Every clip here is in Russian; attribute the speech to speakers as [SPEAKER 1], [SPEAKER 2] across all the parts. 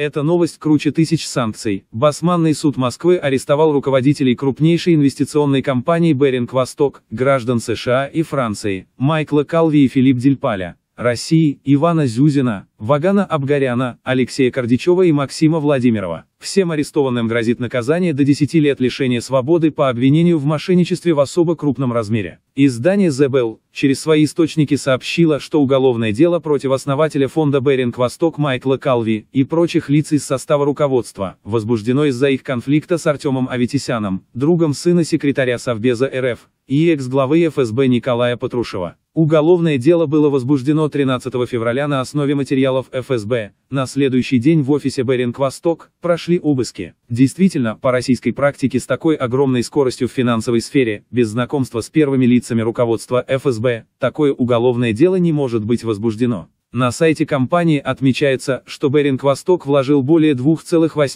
[SPEAKER 1] Эта новость круче тысяч санкций. Басманный суд Москвы арестовал руководителей крупнейшей инвестиционной компании «Беринг Восток», граждан США и Франции, Майкла Калви и Филипп Дельпаля. России, Ивана Зюзина, Вагана Абгаряна, Алексея Кордичева и Максима Владимирова. Всем арестованным грозит наказание до 10 лет лишения свободы по обвинению в мошенничестве в особо крупном размере. Издание The Bell через свои источники сообщило, что уголовное дело против основателя фонда Беринг Восток Майкла Калви и прочих лиц из состава руководства возбуждено из-за их конфликта с Артемом Аветисяном, другом сына секретаря Совбеза РФ, и экс-главы ФСБ Николая Патрушева. Уголовное дело было возбуждено 13 февраля на основе материалов ФСБ. На следующий день в офисе Беринг-Восток прошли обыски. Действительно, по российской практике с такой огромной скоростью в финансовой сфере, без знакомства с первыми лицами руководства ФСБ, такое уголовное дело не может быть возбуждено. На сайте компании отмечается, что Беринг Восток вложил более 2,8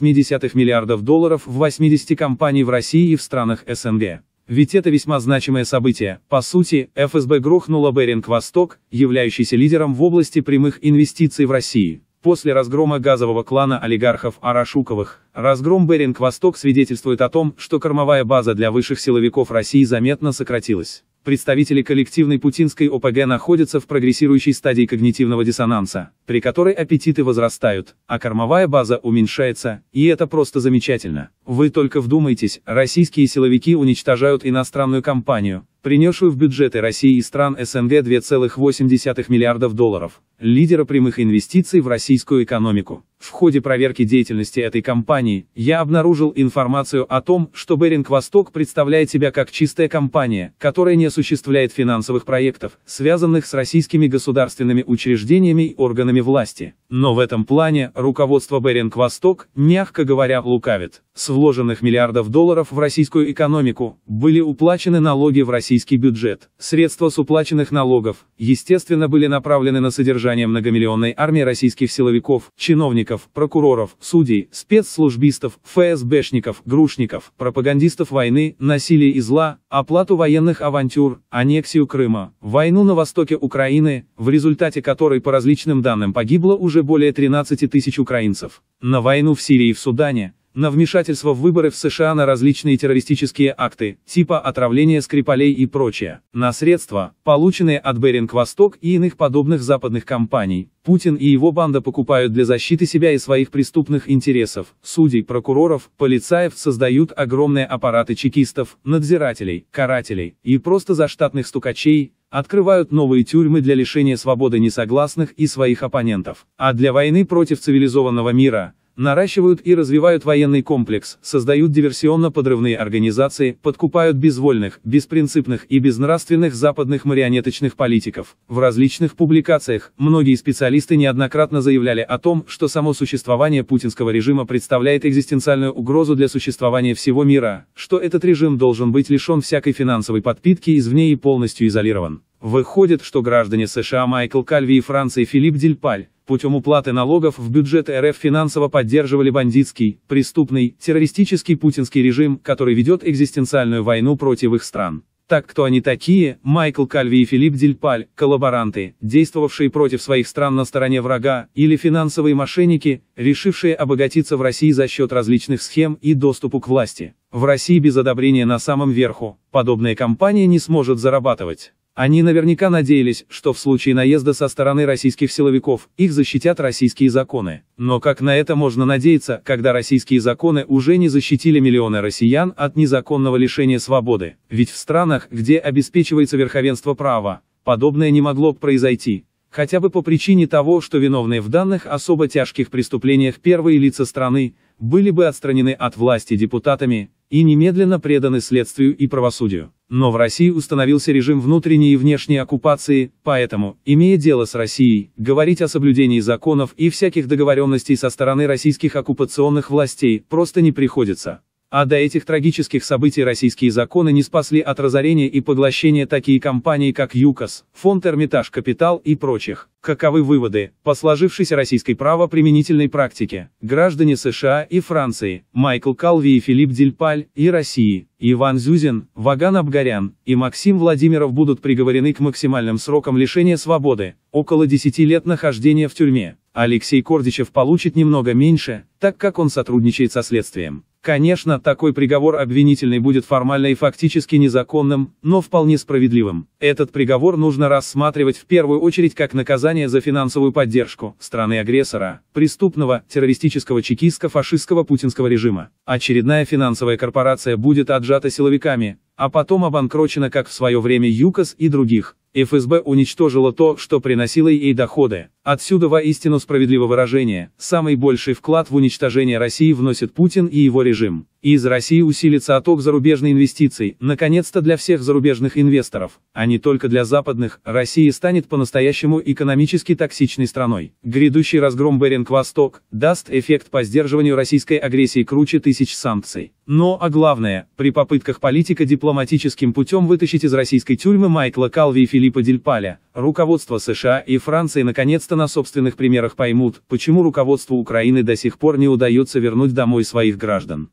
[SPEAKER 1] миллиардов долларов в 80 компаний в России и в странах СНГ. Ведь это весьма значимое событие. По сути, ФСБ грохнула Беринг Восток, являющийся лидером в области прямых инвестиций в России. После разгрома газового клана олигархов Арашуковых, разгром Беринг-Восток свидетельствует о том, что кормовая база для высших силовиков России заметно сократилась представители коллективной путинской ОПГ находятся в прогрессирующей стадии когнитивного диссонанса, при которой аппетиты возрастают, а кормовая база уменьшается, и это просто замечательно. Вы только вдумайтесь, российские силовики уничтожают иностранную компанию, принесшую в бюджеты России и стран СНГ 2,8 миллиардов долларов, лидера прямых инвестиций в российскую экономику. В ходе проверки деятельности этой компании, я обнаружил информацию о том, что Беринг Восток представляет себя как чистая компания, которая не осуществляет финансовых проектов, связанных с российскими государственными учреждениями и органами власти. Но в этом плане, руководство Беринг Восток, мягко говоря, лукавит. С вложенных миллиардов долларов в российскую экономику, были уплачены налоги в российский бюджет. Средства с уплаченных налогов, естественно, были направлены на содержание многомиллионной армии российских силовиков, чиновников, политиков, прокуроров, судей, спецслужбистов, ФСБшников, грушников, пропагандистов войны, насилия и зла, оплату военных авантюр, аннексию Крыма, войну на востоке Украины, в результате которой по различным данным погибло уже более 13 тысяч украинцев, на войну в Сирии и в Судане, на вмешательство в выборы в США на различные террористические акты, типа отравления Скрипалей и прочее, на средства, полученные от Беринг Восток и иных подобных западных компаний. Путин и его банда покупают для защиты себя и своих преступных интересов, судей, прокуроров, полицаев создают огромные аппараты чекистов, надзирателей, карателей и просто заштатных стукачей, открывают новые тюрьмы для лишения свободы несогласных и своих оппонентов. А для войны против цивилизованного мира – наращивают и развивают военный комплекс, создают диверсионно-подрывные организации, подкупают безвольных, беспринципных и безнравственных западных марионеточных политиков. В различных публикациях многие специалисты неоднократно заявляли о том, что само существование путинского режима представляет экзистенциальную угрозу для существования всего мира, что этот режим должен быть лишен всякой финансовой подпитки извне и полностью изолирован. Выходит, что граждане США Майкл Кальви и Франции Филипп Дельпаль, путем уплаты налогов в бюджет РФ финансово поддерживали бандитский, преступный, террористический путинский режим, который ведет экзистенциальную войну против их стран. Так кто они такие, Майкл Кальви и Филипп Дельпаль, коллаборанты, действовавшие против своих стран на стороне врага, или финансовые мошенники, решившие обогатиться в России за счет различных схем и доступу к власти. В России без одобрения на самом верху, подобная компания не сможет зарабатывать. Они наверняка надеялись, что в случае наезда со стороны российских силовиков, их защитят российские законы. Но как на это можно надеяться, когда российские законы уже не защитили миллионы россиян от незаконного лишения свободы? Ведь в странах, где обеспечивается верховенство права, подобное не могло бы произойти. Хотя бы по причине того, что виновные в данных особо тяжких преступлениях первые лица страны, были бы отстранены от власти депутатами, и немедленно преданы следствию и правосудию. Но в России установился режим внутренней и внешней оккупации, поэтому, имея дело с Россией, говорить о соблюдении законов и всяких договоренностей со стороны российских оккупационных властей просто не приходится. А до этих трагических событий российские законы не спасли от разорения и поглощения такие компании, как ЮКОС, фонд Эрмитаж Капитал и прочих. Каковы выводы, по сложившейся российской правоприменительной практике, граждане США и Франции, Майкл Калви и Филипп Дельпаль, и России, Иван Зюзин, Ваган Абгарян и Максим Владимиров будут приговорены к максимальным срокам лишения свободы, около 10 лет нахождения в тюрьме. Алексей Кордичев получит немного меньше, так как он сотрудничает со следствием. Конечно, такой приговор обвинительный будет формально и фактически незаконным, но вполне справедливым. Этот приговор нужно рассматривать в первую очередь как наказание за финансовую поддержку страны-агрессора, преступного, террористического чекистско-фашистского путинского режима. Очередная финансовая корпорация будет отжата силовиками, а потом обанкрочена как в свое время ЮКОС и других. ФСБ уничтожила то, что приносило ей доходы. Отсюда воистину справедливо выражение, самый больший вклад в уничтожение России вносит Путин и его режим. И Из России усилится отток зарубежной инвестиций, наконец-то для всех зарубежных инвесторов, а не только для западных, Россия станет по-настоящему экономически токсичной страной. Грядущий разгром Беринг-Восток даст эффект по сдерживанию российской агрессии круче тысяч санкций. Но, а главное, при попытках политика дипломатическим путем вытащить из российской тюрьмы Майкла Калви и Филиппа Дельпаля, руководство США и Франции наконец-то Просто на собственных примерах поймут, почему руководству Украины до сих пор не удается вернуть домой своих граждан.